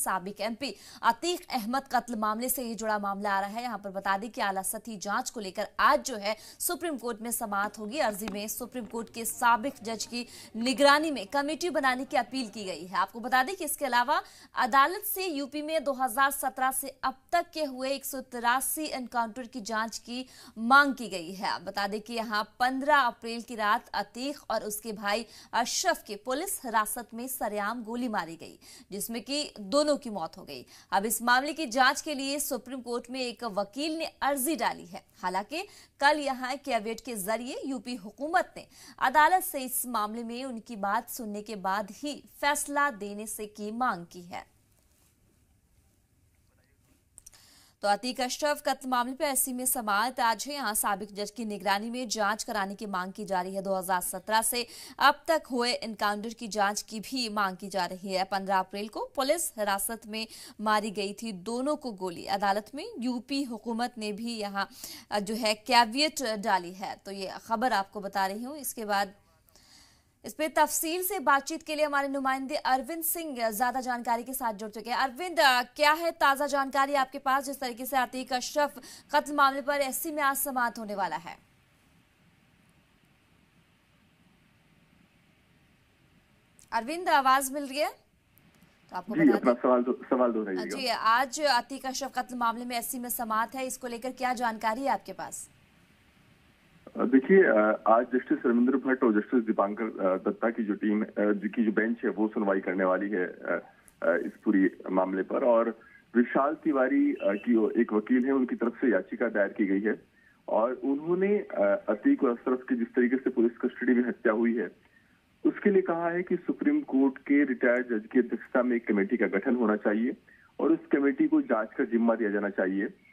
सबक एमपी अतीक अहमद कत्ल मामले से ये जुड़ा मामला आ रहा है यहाँ पर बता दें कि आला सती जांच को लेकर आज जो है सुप्रीम कोर्ट में समाप्त होगी अर्जी में सुप्रीम कोर्ट के सबक जज की निगरानी में कमेटी बनाने की अपील की गई है आपको बता दें कि इसके अलावा अदालत से यूपी में 2017 से अब तक के हुए एक एनकाउंटर की जाँच की मांग की गई है बता दें कि यहाँ पंद्रह अप्रैल की रात अतीक और उसके भाई अशरफ के पुलिस हिरासत में सरेआम गोली मारी गई जिसमें की दो दोनों की मौत हो गई अब इस मामले की जांच के लिए सुप्रीम कोर्ट में एक वकील ने अर्जी डाली है हालांकि कल यहाँ कैविएट के जरिए यूपी हुकूमत ने अदालत से इस मामले में उनकी बात सुनने के बाद ही फैसला देने से की मांग की है तो अतीक अशरफ कत्ल मामले पर एससी में समात आज है यहाँ सबक जज की निगरानी में जांच कराने की मांग की जा रही है 2017 से अब तक हुए इनकाउंटर की जांच की भी मांग की जा रही है 15 अप्रैल को पुलिस हिरासत में मारी गई थी दोनों को गोली अदालत में यूपी हुकूमत ने भी यहाँ जो है कैवियट डाली है तो ये खबर आपको बता रही हूँ इसके बाद इस पे तफसील से बातचीत के लिए हमारे नुमाइंदे अरविंद सिंह ज्यादा जानकारी के साथ जुड़ चुके हैं अरविंद क्या है ताजा जानकारी आपके पास जिस तरीके से आतीक अशरफ कत्ल मामले पर एस में आज समाप्त होने वाला है अरविंद आवाज मिल रही है तो आपको जी, सवाल दो, सवाल दो जी आज आतिक अशरफ कत्ल मामले में एस में समाप्त है इसको लेकर क्या जानकारी है आपके पास देखिए आज जस्टिस रविंद्र भट्ट और जस्टिस दीपांकर दत्ता की जो टीम की जो बेंच है वो सुनवाई करने वाली है इस पूरी मामले पर और विशाल तिवारी की एक वकील है उनकी तरफ से याचिका दायर की गई है और उन्होंने अतीक और अशरफ की जिस तरीके से पुलिस कस्टडी में हत्या हुई है उसके लिए कहा है कि सुप्रीम कोर्ट के रिटायर्ड जज की अध्यक्षता में एक कमेटी का गठन होना चाहिए और उस कमेटी को जांच का जिम्मा दिया जाना चाहिए